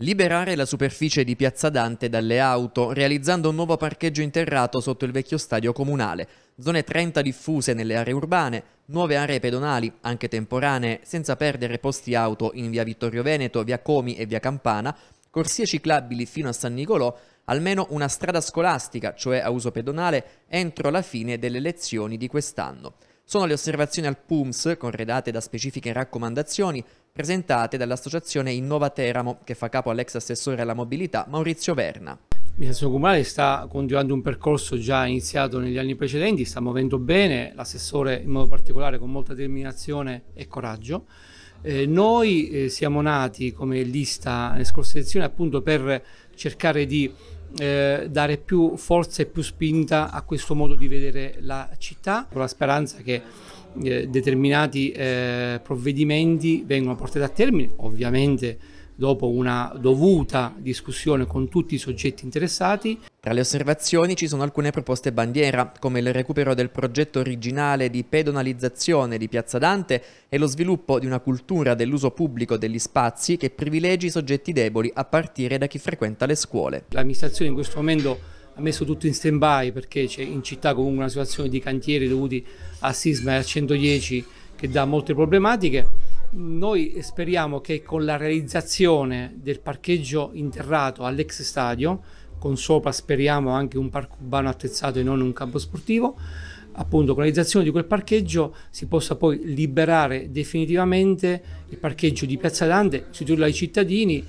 Liberare la superficie di Piazza Dante dalle auto, realizzando un nuovo parcheggio interrato sotto il vecchio stadio comunale, zone 30 diffuse nelle aree urbane, nuove aree pedonali, anche temporanee, senza perdere posti auto in via Vittorio Veneto, via Comi e via Campana, corsie ciclabili fino a San Nicolò, almeno una strada scolastica, cioè a uso pedonale, entro la fine delle lezioni di quest'anno sono le osservazioni al PUMS, corredate da specifiche raccomandazioni, presentate dall'associazione Innova Teramo, che fa capo all'ex assessore alla mobilità Maurizio Verna. Il L'amministrazione comunale sta continuando un percorso già iniziato negli anni precedenti, sta muovendo bene, l'assessore in modo particolare con molta determinazione e coraggio. Eh, noi eh, siamo nati come lista nelle scorse elezioni appunto per cercare di eh, dare più forza e più spinta a questo modo di vedere la città, con la speranza che eh, determinati eh, provvedimenti vengano portati a termine, ovviamente dopo una dovuta discussione con tutti i soggetti interessati. Tra le osservazioni ci sono alcune proposte bandiera, come il recupero del progetto originale di pedonalizzazione di Piazza Dante e lo sviluppo di una cultura dell'uso pubblico degli spazi che privilegi i soggetti deboli a partire da chi frequenta le scuole. L'amministrazione in questo momento ha messo tutto in stand-by perché c'è in città comunque una situazione di cantieri dovuti a sisma e a 110 che dà molte problematiche noi speriamo che con la realizzazione del parcheggio interrato all'ex stadio, con sopra speriamo anche un parco urbano attrezzato e non un campo sportivo, appunto con la realizzazione di quel parcheggio si possa poi liberare definitivamente il parcheggio di Piazza Dante, restituirlo ai cittadini